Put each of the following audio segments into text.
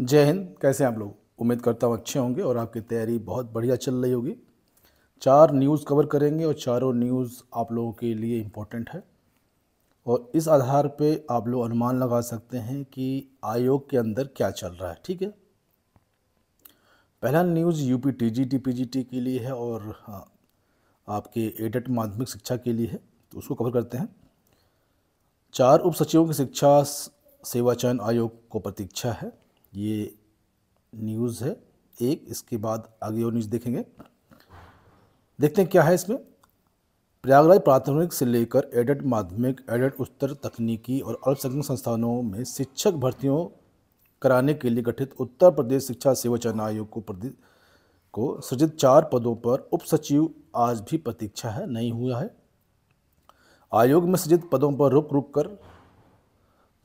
जय हिंद कैसे हैं आप लोग उम्मीद करता हूँ अच्छे होंगे और आपकी तैयारी बहुत बढ़िया चल रही होगी चार न्यूज़ कवर करेंगे और चारों न्यूज़ आप लोगों के लिए इम्पोर्टेंट है और इस आधार पे आप लोग अनुमान लगा सकते हैं कि आयोग के अंदर क्या चल रहा है ठीक है पहला news U P T G T P G T के लिए है और हाँ, आपके एडेड माध्यमिक शिक्षा के लिए है तो उसको कवर करते हैं चार उप सचिवों की शिक्षा सेवा चयन आयोग को प्रतीक्षा है ये न्यूज़ है एक इसके बाद आगे और न्यूज़ देखेंगे देखते हैं क्या है इसमें प्रयागराज प्राथमिक से लेकर एडेड माध्यमिक एडेड उत्तर तकनीकी और अल्पसंख्यक संस्थानों में शिक्षक भर्तियों कराने के लिए गठित उत्तर प्रदेश शिक्षा सेवा चयन आयोग को प्रदेश को सृजित चार पदों पर उप सचिव आज भी प्रतीक्षा है नहीं हुआ है आयोग में सृजित पदों पर रुक रुक कर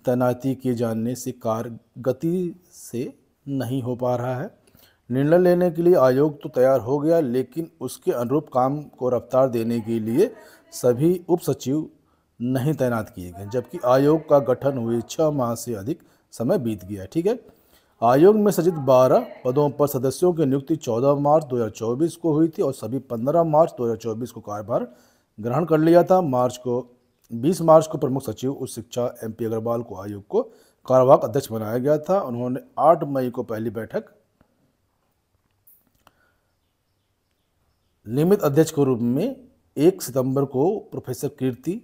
तैनाती किए जाने से कार्य गति से नहीं हो पा रहा है निर्णय लेने के लिए आयोग तो तैयार हो गया लेकिन उसके अनुरूप काम को रफ्तार देने के लिए सभी उप सचिव नहीं तैनात किए गए जबकि आयोग का गठन हुए छः माह से अधिक समय बीत गया ठीक है आयोग में सचित 12 पदों पर सदस्यों की नियुक्ति 14 मार्च 2024 को हुई थी और सभी 15 मार्च 2024 को कार्यभार ग्रहण कर लिया था मार्च को बीस मार्च को प्रमुख सचिव उच्च शिक्षा एम पी अग्रवाल को आयोग को कार्यवाहक अध्यक्ष बनाया गया था उन्होंने आठ मई को पहली बैठक नियमित अध्यक्ष के रूप में एक सितंबर को प्रोफेसर कीर्ति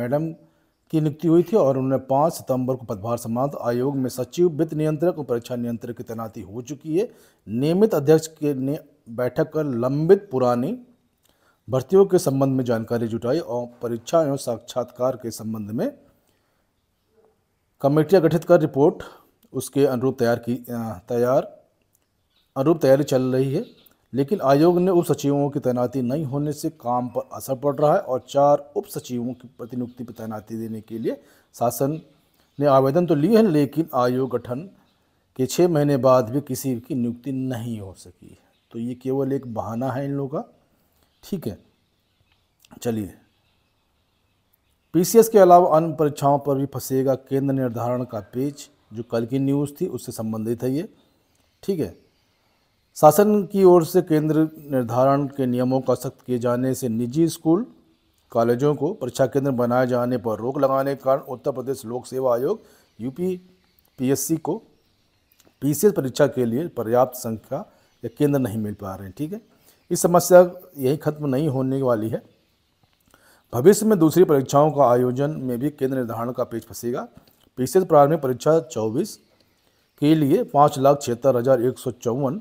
मैडम की नियुक्ति हुई थी और उन्होंने पाँच सितंबर को पदभार संभाल आयोग में सचिव वित्त नियंत्रक और परीक्षा नियंत्रक की तैनाती हो चुकी है नियमित अध्यक्ष के ने बैठक कर लंबित पुरानी भर्तियों के संबंध में जानकारी जुटाई और परीक्षा एवं साक्षात्कार के संबंध में कमेटियां गठित कर रिपोर्ट उसके अनुरूप तैयार की तैयार अनुरूप तैयारी चल रही है लेकिन आयोग ने उप सचिवों की तैनाती नहीं होने से काम पर असर पड़ रहा है और चार उप सचिवों की प्रतिनियुक्ति पर तैनाती देने के लिए शासन ने आवेदन तो लिए हैं लेकिन आयोग गठन के छः महीने बाद भी किसी की नियुक्ति नहीं हो सकी तो ये केवल एक बहाना है इन लोगों का ठीक है चलिए पीसीएस के अलावा अन्य परीक्षाओं पर भी फंसेगा केंद्र निर्धारण का पेज जो कल की न्यूज़ थी उससे संबंधित है ये ठीक है शासन की ओर से केंद्र निर्धारण के नियमों का सख्त किए जाने से निजी स्कूल कॉलेजों को परीक्षा केंद्र बनाए जाने पर रोक लगाने के कारण उत्तर प्रदेश लोक सेवा आयोग यूपी पीएससी को पीसीएस परीक्षा के लिए पर्याप्त संख्या या केंद्र नहीं मिल पा रहे हैं ठीक है इस समस्या यही खत्म नहीं होने वाली है भविष्य में दूसरी परीक्षाओं का आयोजन में भी केंद्र निर्धारण का पेच फंसेगा पिछले प्रारंभिक परीक्षा चौबीस के लिए पाँच लाख छिहत्तर हज़ार एक सौ चौवन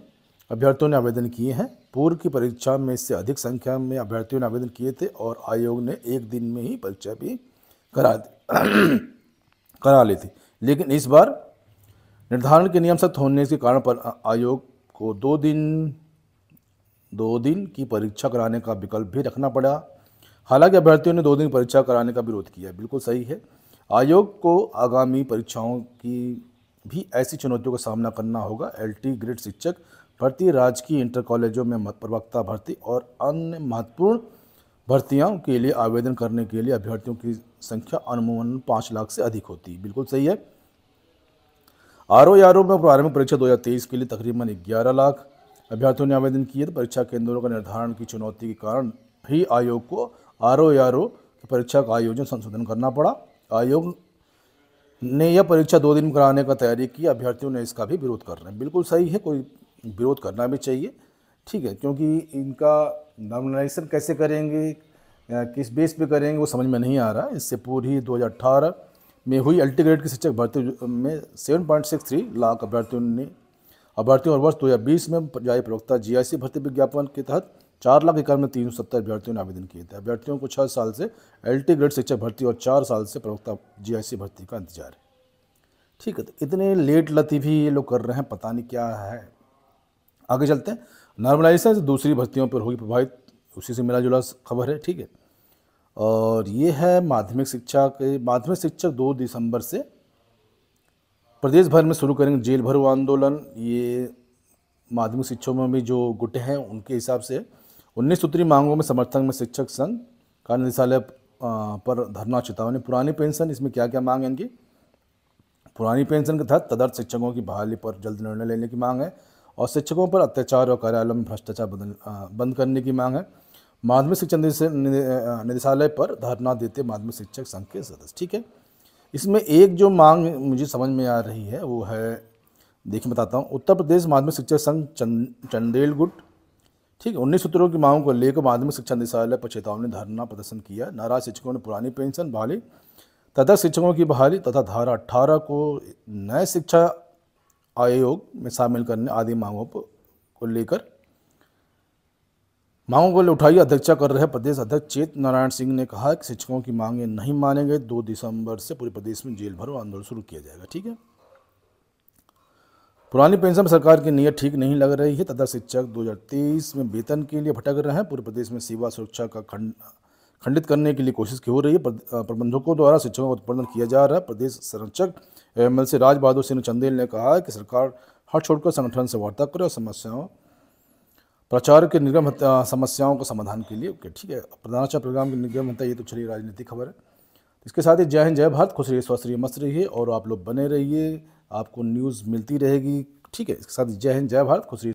अभ्यर्थियों ने आवेदन किए हैं पूर्व की परीक्षा में इससे अधिक संख्या में अभ्यर्थियों ने आवेदन किए थे और आयोग ने एक दिन में ही परीक्षा भी करा दी करा ली थी लेकिन इस बार निर्धारण के नियम सख्त होने के कारण पर आयोग को दो दिन दो दिन की परीक्षा कराने का विकल्प भी रखना पड़ा हालांकि अभ्यर्थियों ने दो दिन परीक्षा कराने का विरोध किया बिल्कुल सही है आयोग को आगामी परीक्षाओं की भी ऐसी चुनौतियों का सामना करना होगा एल टी ग्रेड शिक्षक भर्ती राजकीय इंटर कॉलेजों में प्रवक्ता भर्ती और अन्य महत्वपूर्ण भर्तियों के लिए आवेदन करने के लिए अभ्यर्थियों की संख्या अनुमान पाँच लाख से अधिक होती है बिल्कुल सही है आर ओ में प्रारंभिक परीक्षा 2023 के लिए तकरीबन ग्यारह लाख अभ्यर्थियों ने आवेदन किए तो परीक्षा केंद्रों का निर्धारण की चुनौती के कारण ही आयोग को आर ओ आर ओ की परीक्षा का आयोजन संशोधन करना पड़ा आयोग ने यह परीक्षा दो दिन में कराने का तैयारी की अभ्यर्थियों ने इसका भी विरोध कर रहे हैं बिल्कुल सही है कोई विरोध करना भी चाहिए ठीक है क्योंकि इनका नॉमिनेशन कैसे करेंगे किस बेस पे करेंगे वो समझ में नहीं आ रहा इससे पूर्व ही 2018 में हुई अल्टी ग्रेड की शिक्षक भर्ती में सेवन लाख अभ्यर्थियों ने अभ्यर्थियों और वर्ष दो हज़ार बीस में जारी प्रवक्ता सी भर्ती विज्ञापन के तहत चार लाख इक्यानवे तीन सौ सत्तर अभ्यर्थियों ने आवेदन किए थे अभ्यर्थियों को छः साल से टी ग्रेड शिक्षक भर्ती और चार साल से प्रवक्ता सी भर्ती का इंतजार है ठीक है तो इतने लेट लतीफ़ी ये लोग कर रहे हैं पता नहीं क्या है आगे चलते हैं नॉर्मलाइजेशन से दूसरी भर्तियों पर होगी प्रभावित उसी से मिला जुला खबर है ठीक है और ये है माध्यमिक शिक्षा के माध्यमिक शिक्षक दो दिसंबर से प्रदेश भर में शुरू करेंगे जेल भरो आंदोलन ये माध्यमिक शिक्षकों में भी जो गुट हैं उनके हिसाब से उन्नीस सूत्री मांगों में समर्थन में शिक्षक संघ का निदेशालय पर धरना चेतावनी पुरानी पेंशन इसमें क्या क्या मांग है इनकी पुरानी पेंशन के तहत तदर्थ शिक्षकों की बहाली पर जल्द निर्णय लेने की मांग है और शिक्षकों पर अत्याचार और कार्यालय में भ्रष्टाचार बंद करने की मांग है माध्यमिक शिक्षा निदेशालय पर धरना देते माध्यमिक शिक्षक संघ के सदस्य ठीक है इसमें एक जो मांग मुझे समझ में आ रही है वो है देखिए बताता हूँ उत्तर प्रदेश माध्यमिक शिक्षा संघ चंदेल गुट ठीक है उन्नीस सूत्रों की मांगों को लेकर माध्यमिक शिक्षा निदेशालय पर चेतावनी धरना प्रदर्शन किया नाराज शिक्षकों ने पुरानी पेंशन बहाली तथा शिक्षकों की बहाली तथा धारा अट्ठारह को नए शिक्षा आयोग में शामिल करने आदि मांगों को लेकर मांगों को उठाई अध्यक्षा कर रहे प्रदेश अध्यक्ष चेत नारायण सिंह ने कहा कि शिक्षकों की मांगे नहीं माने गए दो दिसंबर से पूरे प्रदेश में जेल भरो आंदोलन शुरू किया जाएगा ठीक है पुरानी पेंशन में सरकार की नीयत ठीक नहीं लग रही है तथा शिक्षक 2023 में वेतन के लिए भटक रहे हैं पूरे प्रदेश में सेवा सुरक्षा का खंड खंडित करने के लिए कोशिश की हो रही है प्रबंधकों द्वारा शिक्षकों का उत्पादन किया जा रहा है प्रदेश संरक्षक M L C Rajbahadur Singh Chandel ने कहा कि सरकार हर छोड़कर संगठन से वार्ता करे और समस्याओं प्रचार के निगम समस्याओं को समाधान के लिए ओके ठीक है प्रधानाचार्य प्रोग्राम की निगम हत्या ये तो चलिए राजनीतिक खबर है इसके साथ ही जय हिंद जय भारत खुश रहिए स्वस्थ रहिए मस्त रहिए और आप लोग बने रहिए आपको न्यूज़ मिलती रहेगी ठीक है इसके साथ जय हिंद जय भारत खुश रहिए